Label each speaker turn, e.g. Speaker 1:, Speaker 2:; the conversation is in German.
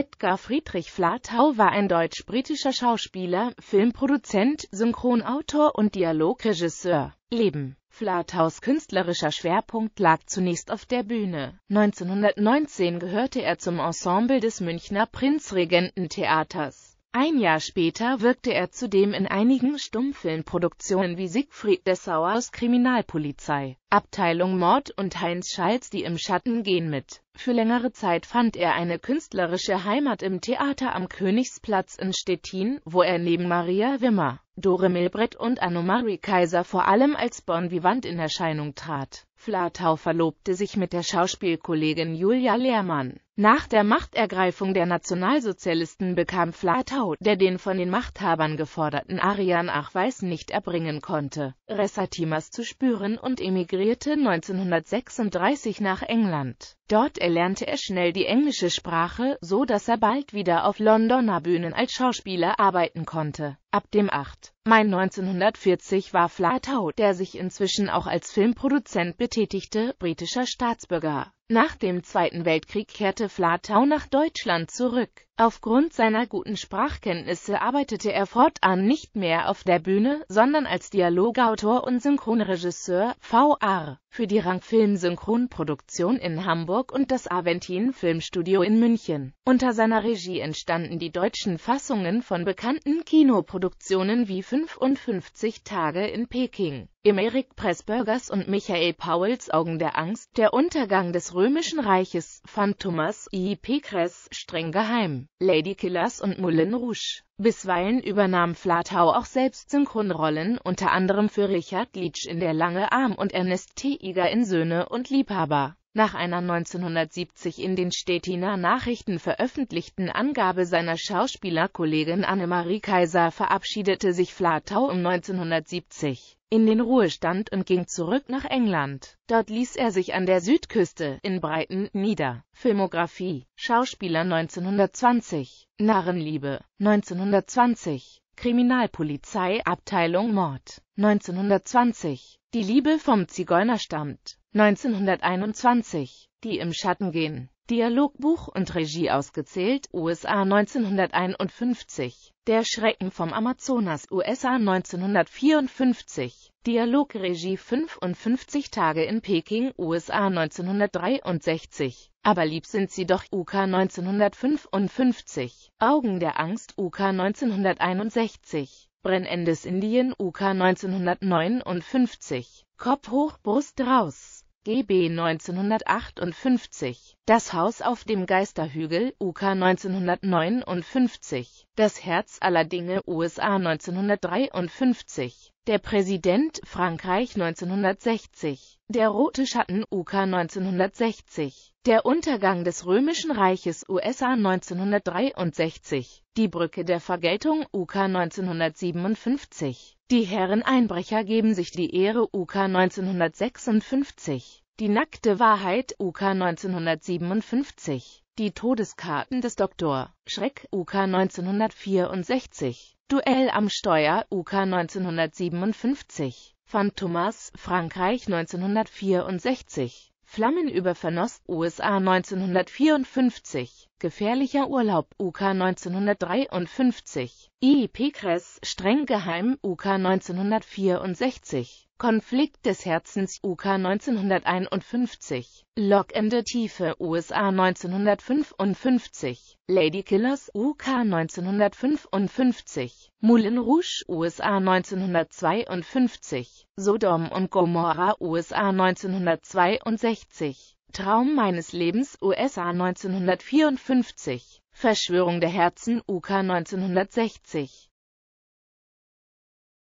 Speaker 1: Edgar Friedrich Flatau war ein deutsch-britischer Schauspieler, Filmproduzent, Synchronautor und Dialogregisseur. Leben Flathaus künstlerischer Schwerpunkt lag zunächst auf der Bühne. 1919 gehörte er zum Ensemble des Münchner Prinzregententheaters. Ein Jahr später wirkte er zudem in einigen Stummfilmproduktionen wie Siegfried Dessauers Kriminalpolizei, Abteilung Mord und Heinz Schalz die im Schatten gehen mit. Für längere Zeit fand er eine künstlerische Heimat im Theater am Königsplatz in Stettin, wo er neben Maria Wimmer, Dore Milbrett und Annemarie Kaiser vor allem als Bon-Vivant in Erscheinung trat. Flatau verlobte sich mit der Schauspielkollegin Julia Lehrmann nach der Machtergreifung der Nationalsozialisten bekam Flatau, der den von den Machthabern geforderten Arian-Nachweis nicht erbringen konnte, Ressatimas zu spüren und emigrierte 1936 nach England. Dort erlernte er schnell die englische Sprache, so dass er bald wieder auf Londoner Bühnen als Schauspieler arbeiten konnte. Ab dem 8. Mai 1940 war Flatow, der sich inzwischen auch als Filmproduzent betätigte, britischer Staatsbürger. Nach dem Zweiten Weltkrieg kehrte Flatow nach Deutschland zurück. Aufgrund seiner guten Sprachkenntnisse arbeitete er fortan nicht mehr auf der Bühne, sondern als Dialogautor und Synchronregisseur (VR) für die rangfilm Synchronproduktion in Hamburg und das Aventin Filmstudio in München. Unter seiner Regie entstanden die deutschen Fassungen von bekannten Kinoproduktionen wie 55 Tage in Peking im Erik Pressburgers und Michael Pauls Augen der Angst, der Untergang des Römischen Reiches, fand Thomas I. Pekres streng geheim, Lady Killers und Moulin Rouge. Bisweilen übernahm Flatau auch selbst Synchronrollen, unter anderem für Richard Leach in Der lange Arm und Ernest T. Iger in Söhne und Liebhaber. Nach einer 1970 in den Stettiner Nachrichten veröffentlichten Angabe seiner Schauspielerkollegin Annemarie Kaiser verabschiedete sich Flatau um 1970 in den Ruhestand und ging zurück nach England. Dort ließ er sich an der Südküste in Brighton nieder. Filmografie Schauspieler 1920 Narrenliebe 1920 Kriminalpolizei Abteilung Mord 1920 Die Liebe vom Zigeuner stammt 1921 Die im Schatten gehen Dialogbuch und Regie ausgezählt, USA 1951, Der Schrecken vom Amazonas, USA 1954, Dialogregie 55 Tage in Peking, USA 1963. Aber lieb sind sie doch UK 1955. Augen der Angst UK 1961. Brennendes Indien UK 1959. Kopf hoch, Brust raus. GB 1958, Das Haus auf dem Geisterhügel, UK 1959, Das Herz aller Dinge, USA 1953, der Präsident Frankreich 1960, der Rote Schatten UK 1960, der Untergang des Römischen Reiches USA 1963, die Brücke der Vergeltung UK 1957, die Herren Einbrecher geben sich die Ehre UK 1956, die nackte Wahrheit UK 1957, die Todeskarten des Dr. Schreck, UK 1964. Duell am Steuer, UK 1957. Phantomas, Frankreich 1964. Flammen über Vernost, USA 1954. Gefährlicher Urlaub, UK 1953. IEP Kress, streng geheim, UK 1964. Konflikt des Herzens UK 1951, Lock in Lockende Tiefe USA 1955, Lady Killers UK 1955, Moulin Rouge USA 1952, Sodom und Gomorra USA 1962, Traum meines Lebens USA 1954, Verschwörung der Herzen UK 1960